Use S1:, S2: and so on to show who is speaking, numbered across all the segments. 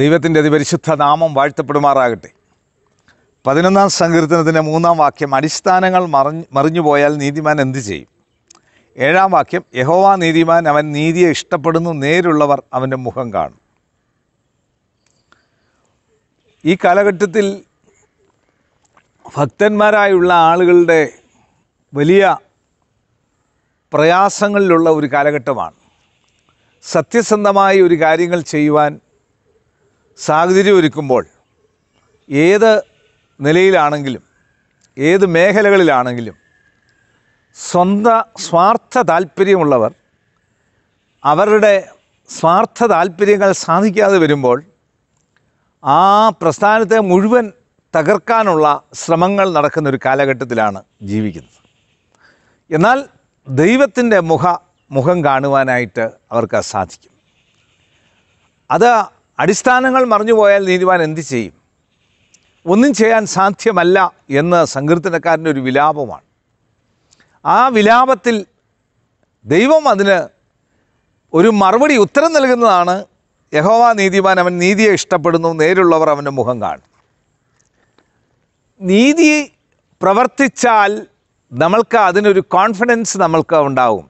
S1: ദൈവത്തിൻ്റെ അതിപരിശുദ്ധ നാമം വാഴ്ത്തപ്പെടുമാറാകട്ടെ പതിനൊന്നാം സങ്കീർത്തനത്തിൻ്റെ മൂന്നാം വാക്യം അടിസ്ഥാനങ്ങൾ മറിഞ്ഞ് മറിഞ്ഞുപോയാൽ നീതിമാൻ എന്തു ചെയ്യും ഏഴാം വാക്യം യഹോവ നീതിമാൻ അവൻ നീതിയെ ഇഷ്ടപ്പെടുന്നു നേരുള്ളവർ അവൻ്റെ മുഖം കാണും ഈ കാലഘട്ടത്തിൽ ഭക്തന്മാരായുള്ള ആളുകളുടെ വലിയ പ്രയാസങ്ങളിലുള്ള ഒരു കാലഘട്ടമാണ് സത്യസന്ധമായി ഒരു കാര്യങ്ങൾ ചെയ്യുവാൻ സാഹചര്യം ഒരുക്കുമ്പോൾ ഏത് നിലയിലാണെങ്കിലും ഏത് മേഖലകളിലാണെങ്കിലും സ്വന്ത സ്വാർത്ഥ താല്പര്യമുള്ളവർ അവരുടെ സ്വാർത്ഥ താല്പര്യങ്ങൾ സാധിക്കാതെ വരുമ്പോൾ ആ പ്രസ്ഥാനത്തെ മുഴുവൻ തകർക്കാനുള്ള ശ്രമങ്ങൾ നടക്കുന്ന ഒരു കാലഘട്ടത്തിലാണ് ജീവിക്കുന്നത് എന്നാൽ ദൈവത്തിൻ്റെ മുഖ മുഖം കാണുവാനായിട്ട് അവർക്ക് സാധിക്കും അത് അടിസ്ഥാനങ്ങൾ മറിഞ്ഞുപോയാൽ നീതിമാൻ എന്ത് ചെയ്യും ഒന്നും ചെയ്യാൻ സാധ്യമല്ല എന്ന് സങ്കീർത്തനക്കാരൻ്റെ ഒരു വിലാപമാണ് ആ വിലാപത്തിൽ ദൈവം അതിന് ഒരു മറുപടി ഉത്തരം നൽകുന്നതാണ് യഹോവ നീതിമാൻ അവൻ നീതിയെ ഇഷ്ടപ്പെടുന്നു നേരുള്ളവർ അവൻ്റെ മുഖം കാണും നീതി പ്രവർത്തിച്ചാൽ നമ്മൾക്ക് അതിനൊരു കോൺഫിഡൻസ് നമ്മൾക്ക് ഉണ്ടാവും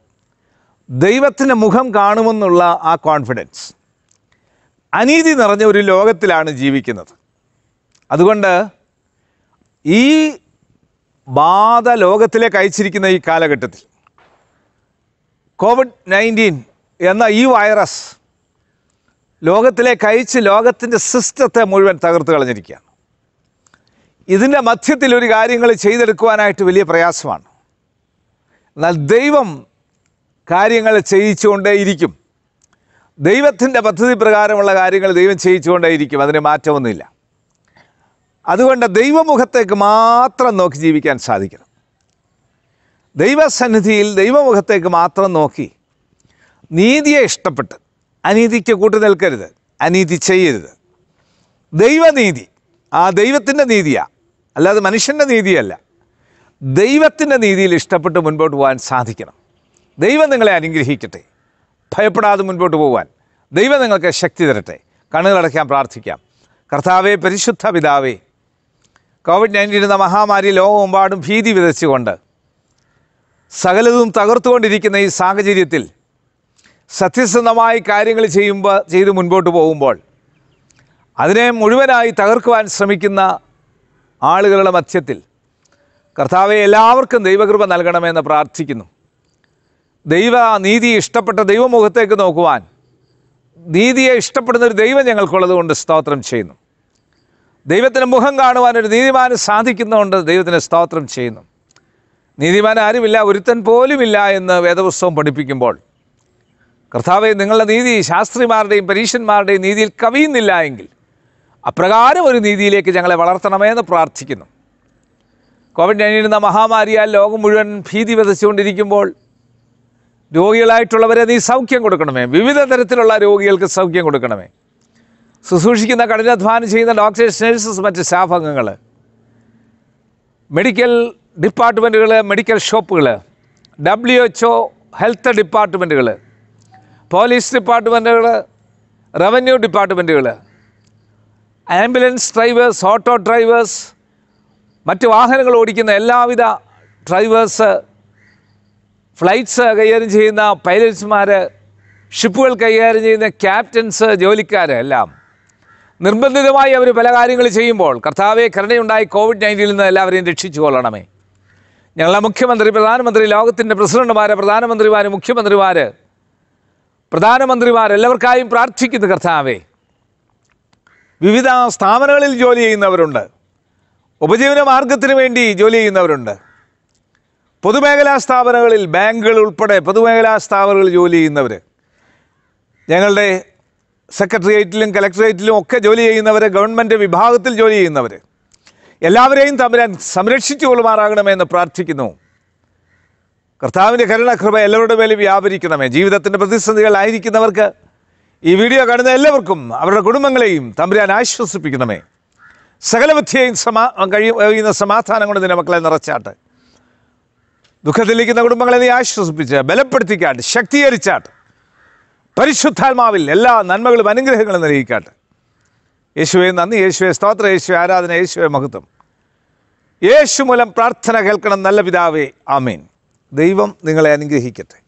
S1: ദൈവത്തിൻ്റെ മുഖം കാണുമെന്നുള്ള ആ കോൺഫിഡൻസ് അനീതി നിറഞ്ഞ ഒരു ലോകത്തിലാണ് ജീവിക്കുന്നത് അതുകൊണ്ട് ഈ ബാധ ലോകത്തിലേക്ക് അയച്ചിരിക്കുന്ന ഈ കാലഘട്ടത്തിൽ കോവിഡ് നയൻറ്റീൻ എന്ന ഈ വൈറസ് ലോകത്തിലേക്ക് അയച്ച് ലോകത്തിൻ്റെ സിസ്റ്റത്തെ മുഴുവൻ തകർത്ത് കളഞ്ഞിരിക്കുകയാണ് ഇതിൻ്റെ മധ്യത്തിൽ ഒരു കാര്യങ്ങൾ ചെയ്തെടുക്കുവാനായിട്ട് വലിയ പ്രയാസമാണ് എന്നാൽ ദൈവം കാര്യങ്ങൾ ചെയ്യിച്ചുകൊണ്ടേയിരിക്കും ദൈവത്തിൻ്റെ പദ്ധതി പ്രകാരമുള്ള കാര്യങ്ങൾ ദൈവം ചെയ്യിച്ചുകൊണ്ടേയിരിക്കും അതിന് മാറ്റമൊന്നുമില്ല അതുകൊണ്ട് ദൈവമുഖത്തേക്ക് മാത്രം നോക്കി ജീവിക്കാൻ സാധിക്കണം ദൈവസന്നിധിയിൽ ദൈവമുഖത്തേക്ക് മാത്രം നോക്കി നീതിയെ ഇഷ്ടപ്പെട്ട് അനീതിക്ക് കൂട്ടു നിൽക്കരുത് അനീതി ചെയ്യരുത് ദൈവനീതി ആ ദൈവത്തിൻ്റെ നീതിയാണ് അല്ലാതെ മനുഷ്യൻ്റെ നീതിയല്ല ദൈവത്തിൻ്റെ നീതിയിൽ ഇഷ്ടപ്പെട്ട് മുൻപോട്ട് പോകാൻ സാധിക്കണം ദൈവം നിങ്ങളെ അനുഗ്രഹിക്കട്ടെ ഭയപ്പെടാതെ മുൻപോട്ട് പോകാൻ ദൈവം നിങ്ങൾക്ക് ശക്തി തരട്ടെ കണ്ണുകളടയ്ക്കാൻ പ്രാർത്ഥിക്കാം കർത്താവേ പരിശുദ്ധ പിതാവേ കോവിഡ് നയൻറ്റീൻ എന്ന മഹാമാരി ലോകമെമ്പാടും ഭീതി വിതച്ചുകൊണ്ട് സകലതും തകർത്തുകൊണ്ടിരിക്കുന്ന ഈ സാഹചര്യത്തിൽ സത്യസന്ധമായി കാര്യങ്ങൾ ചെയ്യുമ്പോൾ ചെയ്ത് മുൻപോട്ട് പോകുമ്പോൾ അതിനെ മുഴുവനായി തകർക്കുവാൻ ശ്രമിക്കുന്ന ആളുകളുടെ മധ്യത്തിൽ കർത്താവെ എല്ലാവർക്കും ദൈവകൃപ നൽകണമെന്ന് പ്രാർത്ഥിക്കുന്നു ദൈവ നീതി ഇഷ്ടപ്പെട്ട ദൈവമുഖത്തേക്ക് നോക്കുവാൻ നീതിയെ ഇഷ്ടപ്പെടുന്ന ഒരു ദൈവം ഞങ്ങൾക്കുള്ളത് കൊണ്ട് സ്തോത്രം ചെയ്യുന്നു ദൈവത്തിന് മുഖം കാണുവാൻ ഒരു നീതിമാന് സാധിക്കുന്നതുകൊണ്ട് ദൈവത്തിന് സ്തോത്രം ചെയ്യുന്നു നീതിമാൻ ആരുമില്ല ഒരുത്തൻ പോലുമില്ല എന്ന് വേദപുസ്തകം പഠിപ്പിക്കുമ്പോൾ കർത്താവെ നിങ്ങളുടെ നീതി ശാസ്ത്രിമാരുടെയും പരീക്ഷന്മാരുടെയും നീതിയിൽ കവിയുന്നില്ല എങ്കിൽ അപ്രകാരം ഒരു നീതിയിലേക്ക് ഞങ്ങളെ വളർത്തണമെന്ന് പ്രാർത്ഥിക്കുന്നു കോവിഡ് നയൻറ്റീൻ എന്ന മഹാമാരിയാൽ ലോകം മുഴുവൻ ഭീതി വിതച്ചുകൊണ്ടിരിക്കുമ്പോൾ രോഗികളായിട്ടുള്ളവരെ നീ സൗഖ്യം കൊടുക്കണമേ വിവിധ തരത്തിലുള്ള രോഗികൾക്ക് സൗഖ്യം കൊടുക്കണമേ ശുശ്രൂഷിക്കുന്ന കഠിനാധ്വാനം ചെയ്യുന്ന ഡോക്ടേഴ്സ് നഴ്സസ് മറ്റ് സ്റ്റാഫ് അംഗങ്ങൾ മെഡിക്കൽ ഡിപ്പാർട്ട്മെൻറ്റുകൾ മെഡിക്കൽ ഷോപ്പുകൾ ഡബ്ല്യു എച്ച് ഒ ഹെൽത്ത് ഡിപ്പാർട്ട്മെൻറ്റുകൾ പോലീസ് ഡിപ്പാർട്ട്മെൻറ്റുകൾ റവന്യൂ ഡിപ്പാർട്ട്മെൻറ്റുകൾ ആംബുലൻസ് ഡ്രൈവേഴ്സ് ഓട്ടോ ഡ്രൈവേഴ്സ് മറ്റ് വാഹനങ്ങൾ ഓടിക്കുന്ന എല്ലാവിധ ഡ്രൈവേഴ്സ് ഫ്ലൈറ്റ്സ് കൈകാര്യം ചെയ്യുന്ന പൈലറ്റ്സ്മാർ ഷിപ്പുകൾ കൈകാര്യം ചെയ്യുന്ന ക്യാപ്റ്റൻസ് ജോലിക്കാർ എല്ലാം നിർബന്ധിതമായി അവർ പല കാര്യങ്ങൾ ചെയ്യുമ്പോൾ കർത്താവെ കരുണയുണ്ടായി കോവിഡ് നയൻറ്റീനിൽ നിന്ന് എല്ലാവരെയും രക്ഷിച്ചു കൊള്ളണമേ ഞങ്ങളുടെ മുഖ്യമന്ത്രി പ്രധാനമന്ത്രി ലോകത്തിൻ്റെ പ്രസിഡന്റുമാർ പ്രധാനമന്ത്രിമാർ മുഖ്യമന്ത്രിമാർ പ്രധാനമന്ത്രിമാർ എല്ലാവർക്കായും പ്രാർത്ഥിക്കുന്നു കർത്താവെ വിവിധ സ്ഥാപനങ്ങളിൽ ജോലി ചെയ്യുന്നവരുണ്ട് ഉപജീവന മാർഗത്തിന് വേണ്ടി ജോലി ചെയ്യുന്നവരുണ്ട് പൊതുമേഖലാ സ്ഥാപനങ്ങളിൽ ബാങ്കുകൾ ഉൾപ്പെടെ പൊതുമേഖലാ സ്ഥാപനങ്ങളിൽ ജോലി ചെയ്യുന്നവർ ഞങ്ങളുടെ സെക്രട്ടേറിയറ്റിലും കലക്ടറേറ്റിലും ഒക്കെ ജോലി ചെയ്യുന്നവർ ഗവൺമെൻറ് വിഭാഗത്തിൽ ജോലി ചെയ്യുന്നവർ എല്ലാവരെയും തമ്പുരാൻ സംരക്ഷിച്ചു കൊള്ളുമാറാകണമെന്ന് പ്രാർത്ഥിക്കുന്നു കർത്താവിൻ്റെ കരുണകൃപ എല്ലാവരുടെ മേലും വ്യാപരിക്കണമേ ജീവിതത്തിൻ്റെ പ്രതിസന്ധികളായിരിക്കുന്നവർക്ക് ഈ വീഡിയോ കാണുന്ന എല്ലാവർക്കും അവരുടെ കുടുംബങ്ങളെയും തമ്പുരാൻ ആശ്വസിപ്പിക്കണമേ സകലബുദ്ധിയെയും സമാ കഴിയുന്ന സമാധാനം കൊണ്ട് നിന്റെ മക്കളെ നിറച്ചാട്ടെ ദുഃഖത്തിലിരിക്കുന്ന കുടുംബങ്ങളെ നീ ആശ്വസിപ്പിച്ച് ബലപ്പെടുത്തിക്കാട്ട് ശക്തീകരിച്ചാട്ട് പരിശുദ്ധാത്മാവിൽ എല്ലാ നന്മകളും അനുഗ്രഹങ്ങളും നിറയിക്കാട്ട് യേശുവെ നന്ദി യേശുവെ സ്തോത്ര യേശു ആരാധന യേശുവെ മഹത്വം യേശു മൂലം പ്രാർത്ഥന കേൾക്കണം നല്ല പിതാവേ ആമീൻ ദൈവം നിങ്ങളെ അനുഗ്രഹിക്കട്ടെ